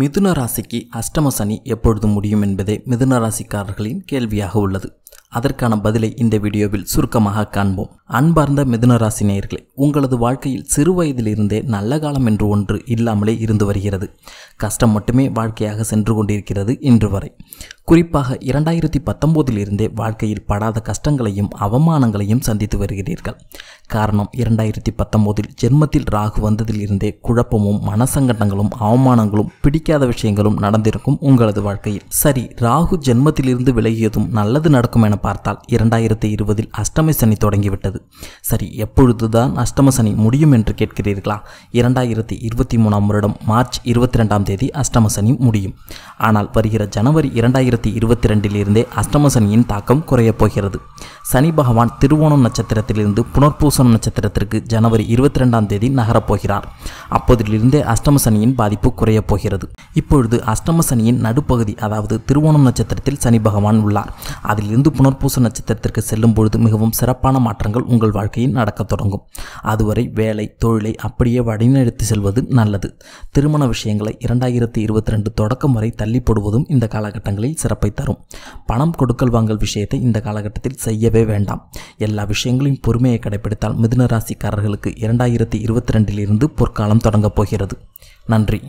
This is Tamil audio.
மிதுன ராசிக்கு அஷ்டம சனி எப்பொழுது முடியும் என்பதே மிதுன ராசிக்காரர்களின் கேள்வியாக உள்ளது அதற்கான பதிலை இந்த வீடியோவில் சுருக்கமாக காண்போம் அன்பார்ந்த மிதுன ராசி நேயர்களே உங்களது வாழ்க்கையில் சிறு வயதிலிருந்தே நல்ல காலம் என்று ஒன்று இல்லாமலே இருந்து வருகிறது கஷ்டம் மட்டுமே வாழ்க்கையாக சென்று கொண்டிருக்கிறது இன்று வரை குறிப்பாக இரண்டாயிரத்தி பத்தொம்போதிலிருந்தே வாழ்க்கையில் படாத கஷ்டங்களையும் அவமானங்களையும் சந்தித்து வருகிறீர்கள் காரணம் இரண்டாயிரத்தி பத்தொம்போதில் ஜென்மத்தில் ராகு வந்ததிலிருந்தே குழப்பமும் மனசங்கடங்களும் அவமானங்களும் பிடிக்காத விஷயங்களும் நடந்திருக்கும் உங்களது வாழ்க்கையில் சரி ராகு ஜென்மத்திலிருந்து விலகியதும் நல்லது நடக்கும் என பார்த்தால் இரண்டாயிரத்தி இருபதில் அஷ்டம சனி தொடங்கிவிட்டது சரி எப்பொழுதுதான் அஷ்டம சனி முடியும் என்று கேட்கிறீர்களா இரண்டாயிரத்தி இருபத்தி மூணாம் வருடம் மார்ச் இருபத்தி ரெண்டாம் தேதி அஷ்டம சனி முடியும் ஆனால் வருகிற ஜனவரி இரண்டாயிரத்தி இருபத்தி ரெண்டிலிருந்தே அஸ்டமசனியின் தாக்கம் குறையப் போகிறது சனி பகவான் திருவோணம் நட்சத்திரத்திலிருந்து புனர்பூசணம் நட்சத்திரத்திற்கு ஜனவரி இருபத்தி ரெண்டாம் தேதி நகரப்போகிறார் அப்போதிலிருந்தே அஷ்டம சனியின் பாதிப்பு குறையப் போகிறது இப்பொழுது அஷ்டம சனியின் நடுப்பகுதி அதாவது திருவோணம் நட்சத்திரத்தில் சனி பகவான் உள்ளார் அதிலிருந்து புனர்பூச நட்சத்திரத்திற்கு செல்லும் பொழுது மிகவும் சிறப்பான மாற்றங்கள் உங்கள் வாழ்க்கையில் நடக்கத் தொடங்கும் அதுவரை வேலை தொழிலை அப்படியே வழிநடத்தி செல்வது நல்லது திருமண விஷயங்களை இரண்டாயிரத்தி இருபத்தி ரெண்டு தொடக்கம் வரை தள்ளிப்படுவதும் இந்த காலகட்டங்களில் சிறப்பை தரும் பணம் கொடுக்கல் வாங்கல் விஷயத்தை இந்த காலகட்டத்தில் செய்யவே செய்யவே வேண்டாம் எல்லா விஷயங்களையும் பொறுமையை கடைபிடித்தால் மிதுன ராசிக்காரர்களுக்கு இரண்டாயிரத்தி இருபத்தி ரெண்டிலிருந்து பொற்காலம் தொடங்கப் போகிறது நன்றி